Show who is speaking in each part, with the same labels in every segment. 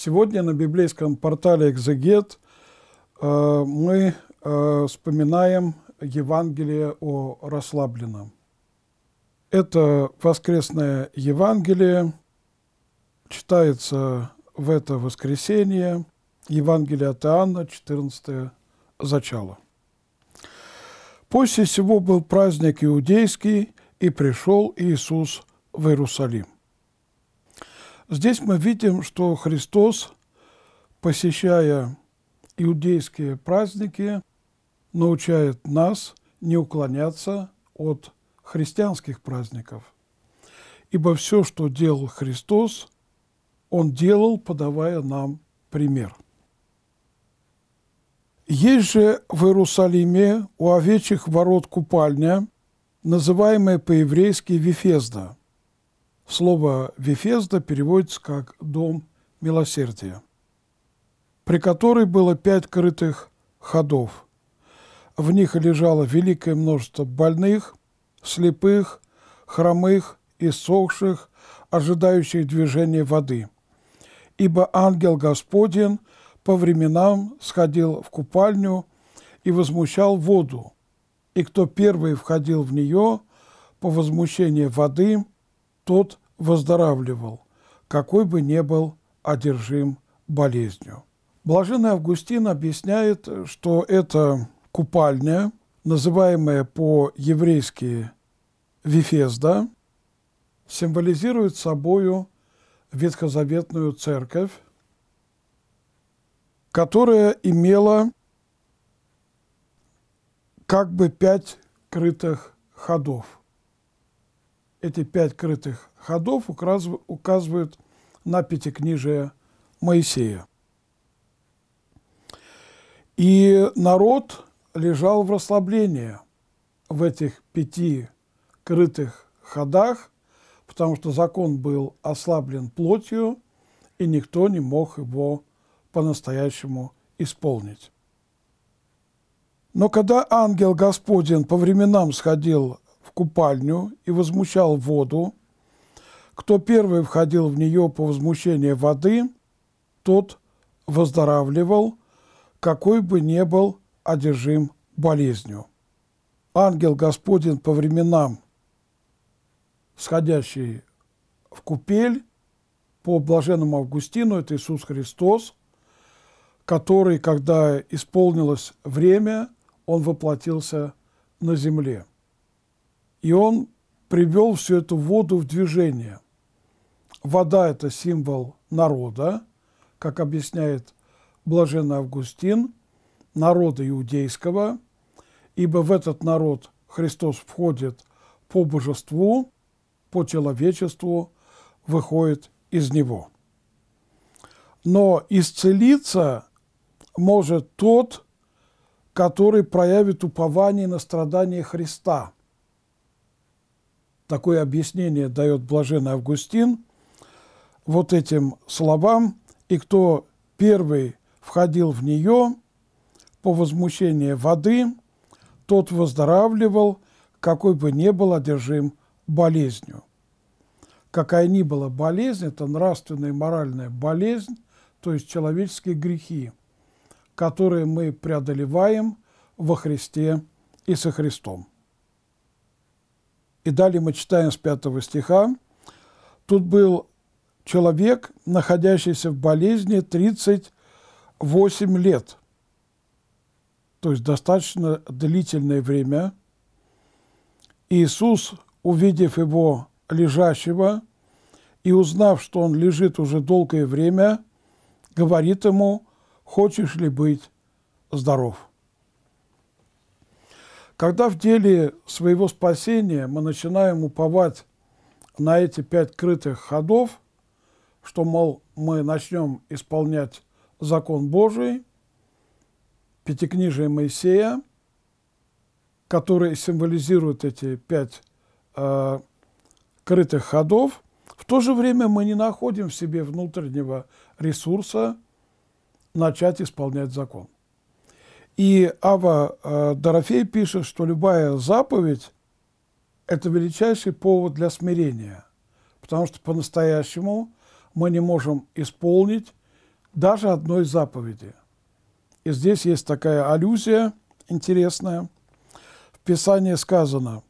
Speaker 1: Сегодня на библейском портале «Экзегет» э, мы э, вспоминаем Евангелие о расслабленном. Это воскресное Евангелие, читается в это воскресенье, Евангелие от Иоанна, 14 зачало. После всего был праздник иудейский, и пришел Иисус в Иерусалим. Здесь мы видим, что Христос, посещая иудейские праздники, научает нас не уклоняться от христианских праздников. Ибо все, что делал Христос, Он делал, подавая нам пример. Есть же в Иерусалиме у овечьих ворот купальня, называемая по-еврейски Вифезда – Слово «Вифезда» переводится как «дом милосердия», при которой было пять крытых ходов. В них лежало великое множество больных, слепых, хромых, иссохших, ожидающих движения воды. Ибо ангел Господен по временам сходил в купальню и возмущал воду, и кто первый входил в нее по возмущению воды – тот выздоравливал, какой бы ни был одержим болезнью. Блаженный Августин объясняет, что эта купальня, называемая по-еврейски Вифезда, символизирует собою ветхозаветную церковь, которая имела как бы пять крытых ходов эти пять крытых ходов указывают на пятикнижие Моисея. И народ лежал в расслаблении в этих пяти крытых ходах, потому что закон был ослаблен плотью, и никто не мог его по-настоящему исполнить. Но когда ангел Господень по временам сходил купальню и возмущал воду. Кто первый входил в нее по возмущению воды, тот выздоравливал, какой бы ни был одержим болезнью. Ангел Господень по временам, сходящий в купель, по блаженному Августину, это Иисус Христос, который, когда исполнилось время, он воплотился на земле. И он привел всю эту воду в движение. Вода – это символ народа, как объясняет блаженный Августин, народа иудейского, ибо в этот народ Христос входит по божеству, по человечеству, выходит из него. Но исцелиться может тот, который проявит упование на страдания Христа – такое объяснение дает блаженный Августин вот этим словам, и кто первый входил в нее по возмущению воды, тот выздоравливал, какой бы ни был одержим болезнью. Какая ни была болезнь, это нравственная и моральная болезнь, то есть человеческие грехи, которые мы преодолеваем во Христе и со Христом. И далее мы читаем с 5 стиха. Тут был человек, находящийся в болезни 38 лет. То есть достаточно длительное время. Иисус, увидев его лежащего и узнав, что он лежит уже долгое время, говорит ему, хочешь ли быть здоров? Когда в деле своего спасения мы начинаем уповать на эти пять крытых ходов, что, мол, мы начнем исполнять закон Божий, пятикнижие Моисея, которые символизируют эти пять э, крытых ходов, в то же время мы не находим в себе внутреннего ресурса начать исполнять закон. И Ава э, Дорофей пишет, что любая заповедь – это величайший повод для смирения, потому что по-настоящему мы не можем исполнить даже одной заповеди. И здесь есть такая аллюзия интересная. В Писании сказано,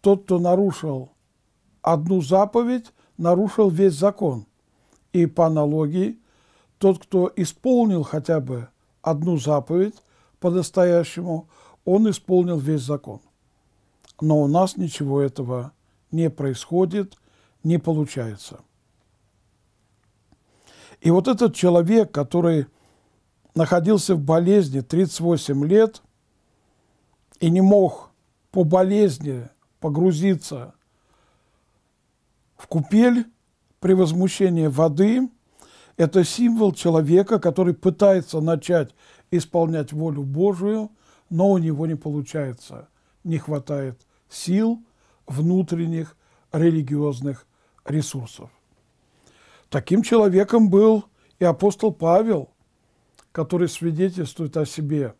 Speaker 1: тот, кто нарушил одну заповедь, нарушил весь закон. И по аналогии, тот, кто исполнил хотя бы одну заповедь, по-настоящему, он исполнил весь закон. Но у нас ничего этого не происходит, не получается. И вот этот человек, который находился в болезни 38 лет и не мог по болезни погрузиться в купель при возмущении воды, это символ человека, который пытается начать исполнять волю Божию, но у него не получается. Не хватает сил, внутренних религиозных ресурсов. Таким человеком был и апостол Павел, который свидетельствует о себе,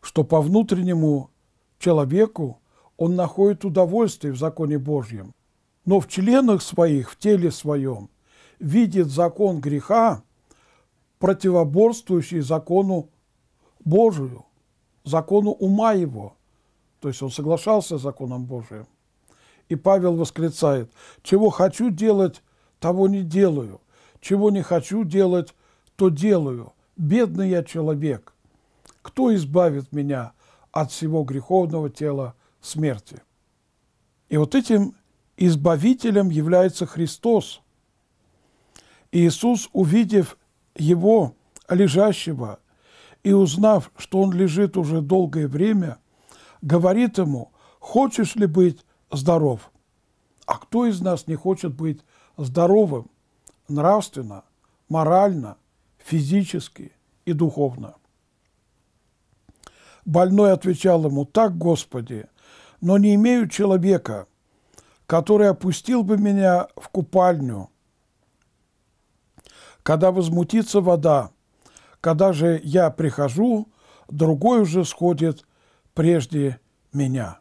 Speaker 1: что по внутреннему человеку он находит удовольствие в законе Божьем, но в членах своих, в теле своем, видит закон греха, противоборствующий закону Божию, закону ума его. То есть он соглашался с законом Божиим. И Павел восклицает, чего хочу делать, того не делаю, чего не хочу делать, то делаю. Бедный я человек. Кто избавит меня от всего греховного тела смерти? И вот этим избавителем является Христос. И Иисус, увидев его, лежащего, и, узнав, что он лежит уже долгое время, говорит ему, хочешь ли быть здоров? А кто из нас не хочет быть здоровым нравственно, морально, физически и духовно? Больной отвечал ему, так, Господи, но не имею человека, который опустил бы меня в купальню, когда возмутится вода, когда же я прихожу, другой уже сходит прежде меня.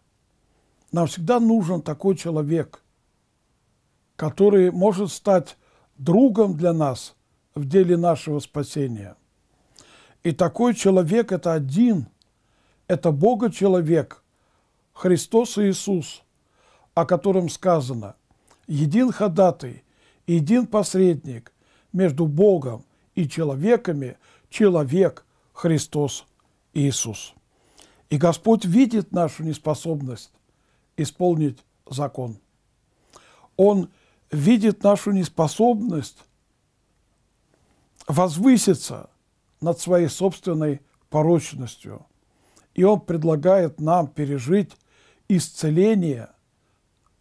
Speaker 1: Нам всегда нужен такой человек, который может стать другом для нас в деле нашего спасения. И такой человек – это один, это Бога человек, Христос Иисус, о котором сказано «Един ходатай, един посредник между Богом и человеками – человек Христос Иисус. И Господь видит нашу неспособность исполнить закон. Он видит нашу неспособность возвыситься над своей собственной порочностью. И Он предлагает нам пережить исцеление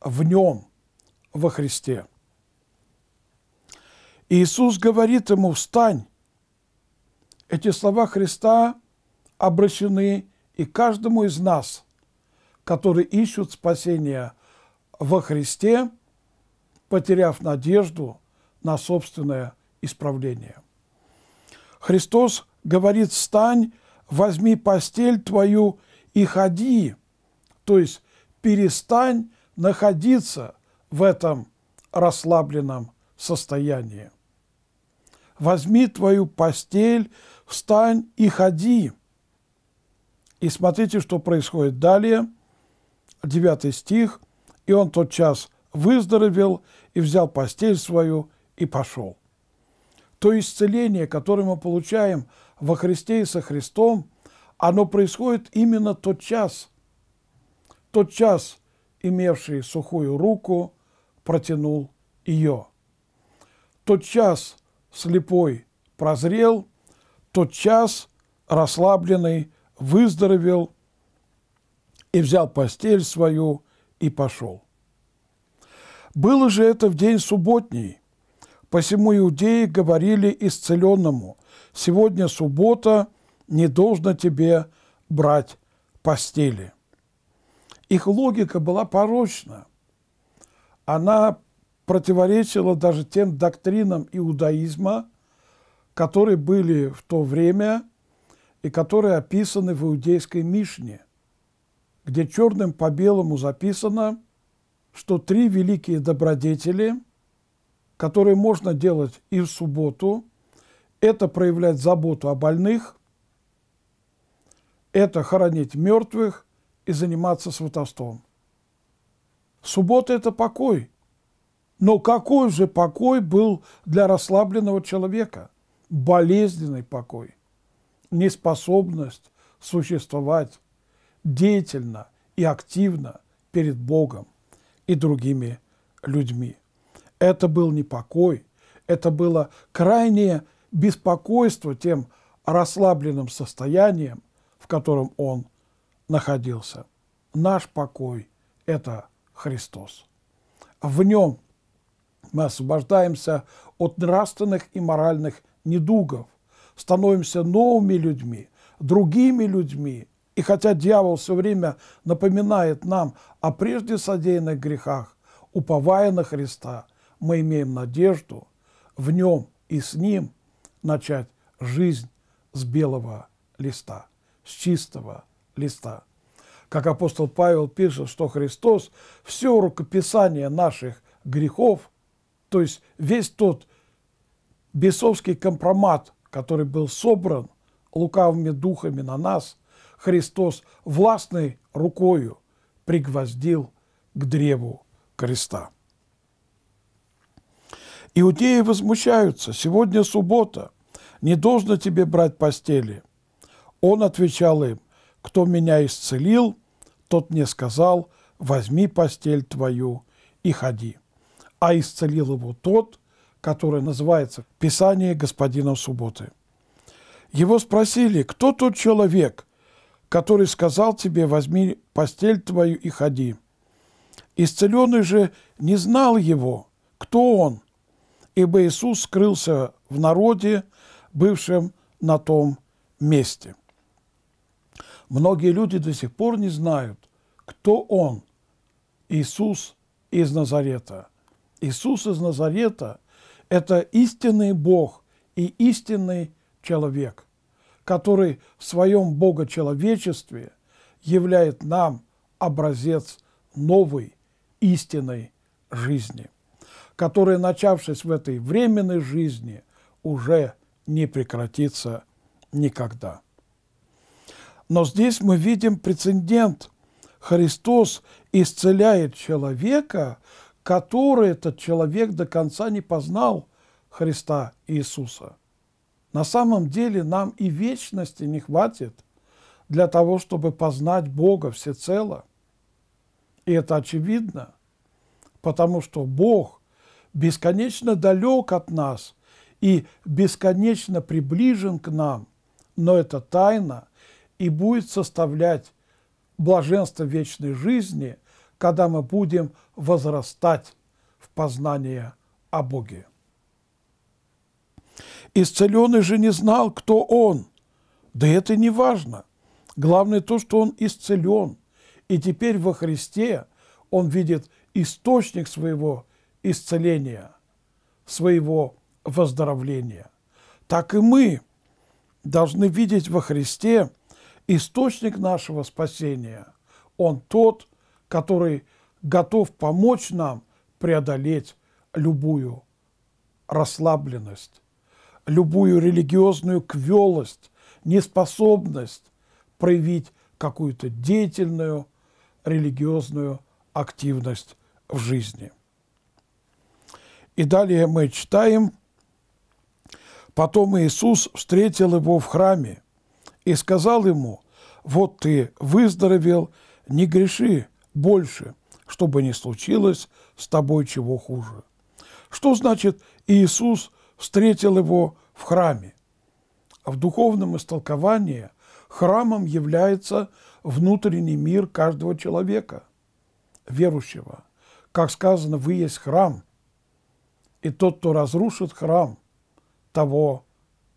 Speaker 1: в Нем, во Христе. Иисус говорит ему, встань, эти слова Христа обращены и каждому из нас, которые ищут спасения во Христе, потеряв надежду на собственное исправление. Христос говорит «Встань, возьми постель твою и ходи», то есть перестань находиться в этом расслабленном состоянии возьми твою постель, встань и ходи». И смотрите, что происходит далее, Девятый стих, «И он тот час выздоровел и взял постель свою и пошел». То исцеление, которое мы получаем во Христе и со Христом, оно происходит именно тот час, тот час, имевший сухую руку, протянул ее. Тот час – слепой прозрел, тот час расслабленный выздоровел и взял постель свою и пошел. Было же это в день субботний, посему иудеи говорили исцеленному, сегодня суббота, не должно тебе брать постели. Их логика была порочна. Она противоречило даже тем доктринам иудаизма, которые были в то время и которые описаны в иудейской Мишне, где черным по белому записано, что три великие добродетели, которые можно делать и в субботу, это проявлять заботу о больных, это хоронить мертвых и заниматься сватовством. Суббота – это покой – но какой же покой был для расслабленного человека? Болезненный покой, неспособность существовать деятельно и активно перед Богом и другими людьми. Это был не покой, это было крайнее беспокойство тем расслабленным состоянием, в котором он находился. Наш покой – это Христос. В нем – мы освобождаемся от нравственных и моральных недугов, становимся новыми людьми, другими людьми. И хотя дьявол все время напоминает нам о прежде содеянных грехах, уповая на Христа, мы имеем надежду в нем и с ним начать жизнь с белого листа, с чистого листа. Как апостол Павел пишет, что Христос все рукописание наших грехов – то есть весь тот бесовский компромат, который был собран лукавыми духами на нас, Христос властной рукою пригвоздил к древу креста. Иудеи возмущаются. «Сегодня суббота. Не должно тебе брать постели». Он отвечал им, «Кто меня исцелил, тот мне сказал, возьми постель твою и ходи» а исцелил его тот, который называется Писание Писании господином субботы. Его спросили, кто тот человек, который сказал тебе, возьми постель твою и ходи. Исцеленный же не знал его, кто он, ибо Иисус скрылся в народе, бывшем на том месте. Многие люди до сих пор не знают, кто он, Иисус из Назарета – Иисус из Назарета – это истинный Бог и истинный человек, который в своем богочеловечестве являет нам образец новой истинной жизни, которая, начавшись в этой временной жизни, уже не прекратится никогда. Но здесь мы видим прецедент. Христос исцеляет человека, который этот человек до конца не познал Христа Иисуса. На самом деле нам и вечности не хватит для того, чтобы познать Бога всецело. И это очевидно, потому что Бог бесконечно далек от нас и бесконечно приближен к нам, но это тайна и будет составлять блаженство вечной жизни – когда мы будем возрастать в познание о Боге. Исцеленный же не знал, кто он. Да это не важно. Главное то, что он исцелен. И теперь во Христе он видит источник своего исцеления, своего выздоровления. Так и мы должны видеть во Христе источник нашего спасения. Он тот, который готов помочь нам преодолеть любую расслабленность, любую религиозную квелость, неспособность проявить какую-то деятельную религиозную активность в жизни. И далее мы читаем, «Потом Иисус встретил его в храме и сказал ему, «Вот ты выздоровел, не греши, больше, чтобы не случилось с тобой чего хуже. Что значит Иисус встретил его в храме? А В духовном истолковании храмом является внутренний мир каждого человека, верующего. Как сказано, вы есть храм, и тот, кто разрушит храм, того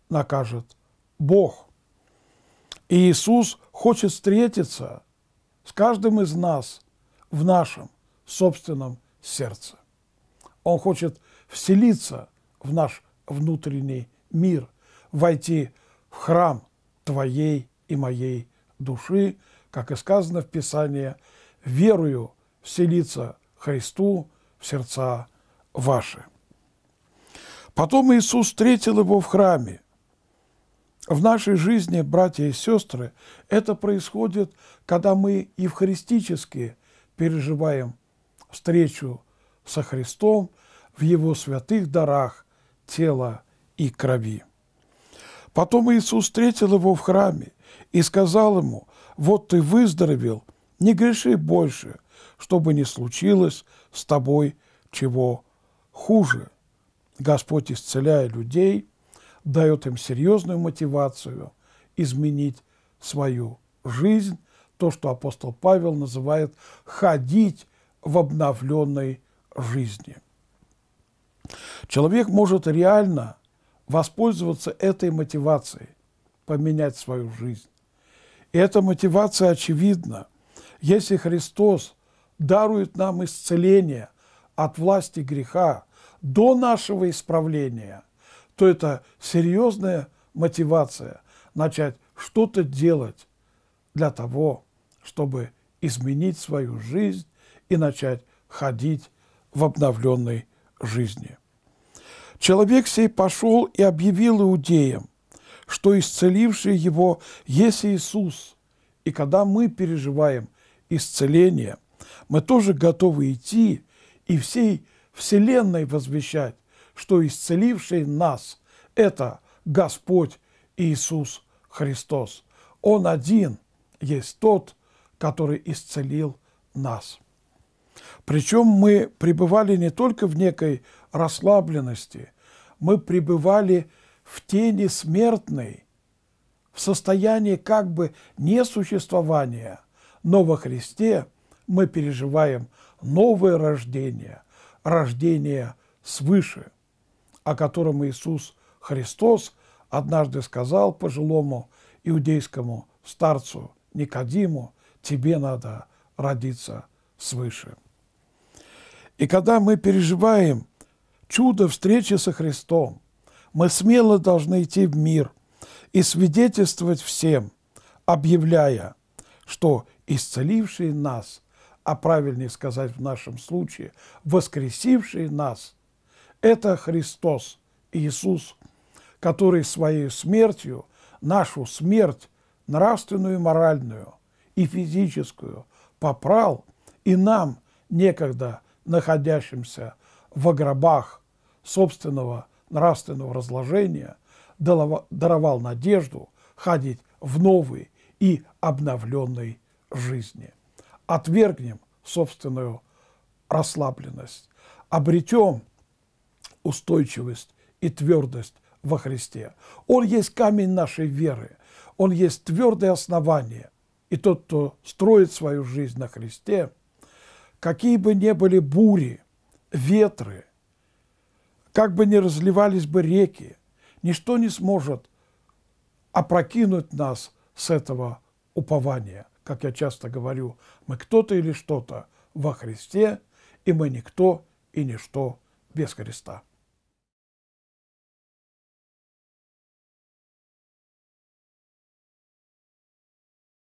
Speaker 1: накажет Бог. И Иисус хочет встретиться с каждым из нас в нашем собственном сердце. Он хочет вселиться в наш внутренний мир, войти в храм твоей и моей души, как и сказано в Писании, верую вселиться Христу в сердца ваши. Потом Иисус встретил его в храме. В нашей жизни, братья и сестры, это происходит, когда мы евхаристические переживаем встречу со Христом в Его святых дарах тела и крови. Потом Иисус встретил его в храме и сказал ему, «Вот ты выздоровел, не греши больше, чтобы не случилось с тобой чего хуже». Господь, исцеляя людей, дает им серьезную мотивацию изменить свою жизнь, то, что апостол Павел называет «ходить в обновленной жизни». Человек может реально воспользоваться этой мотивацией, поменять свою жизнь. И эта мотивация очевидна. Если Христос дарует нам исцеление от власти греха до нашего исправления, то это серьезная мотивация начать что-то делать для того, чтобы изменить свою жизнь и начать ходить в обновленной жизни. Человек сей пошел и объявил иудеям, что исцеливший его есть Иисус. И когда мы переживаем исцеление, мы тоже готовы идти и всей Вселенной возвещать, что исцеливший нас – это Господь Иисус Христос. Он один есть тот, который исцелил нас. Причем мы пребывали не только в некой расслабленности, мы пребывали в тени смертной, в состоянии как бы несуществования, но во Христе мы переживаем новое рождение, рождение свыше, о котором Иисус Христос однажды сказал пожилому иудейскому старцу Никодиму, тебе надо родиться свыше. И когда мы переживаем чудо встречи со Христом, мы смело должны идти в мир и свидетельствовать всем, объявляя, что исцеливший нас, а правильнее сказать в нашем случае, воскресивший нас, это Христос Иисус, который своей смертью, нашу смерть, нравственную и моральную – и физическую попрал, и нам, некогда находящимся в гробах собственного нравственного разложения, даровал надежду ходить в новой и обновленной жизни. Отвергнем собственную расслабленность, обретем устойчивость и твердость во Христе. Он есть камень нашей веры, он есть твердое основание – и тот, кто строит свою жизнь на Христе, какие бы ни были бури, ветры, как бы ни разливались бы реки, ничто не сможет опрокинуть нас с этого упования. Как я часто говорю, мы кто-то или что-то во Христе, и мы никто и ничто без Христа.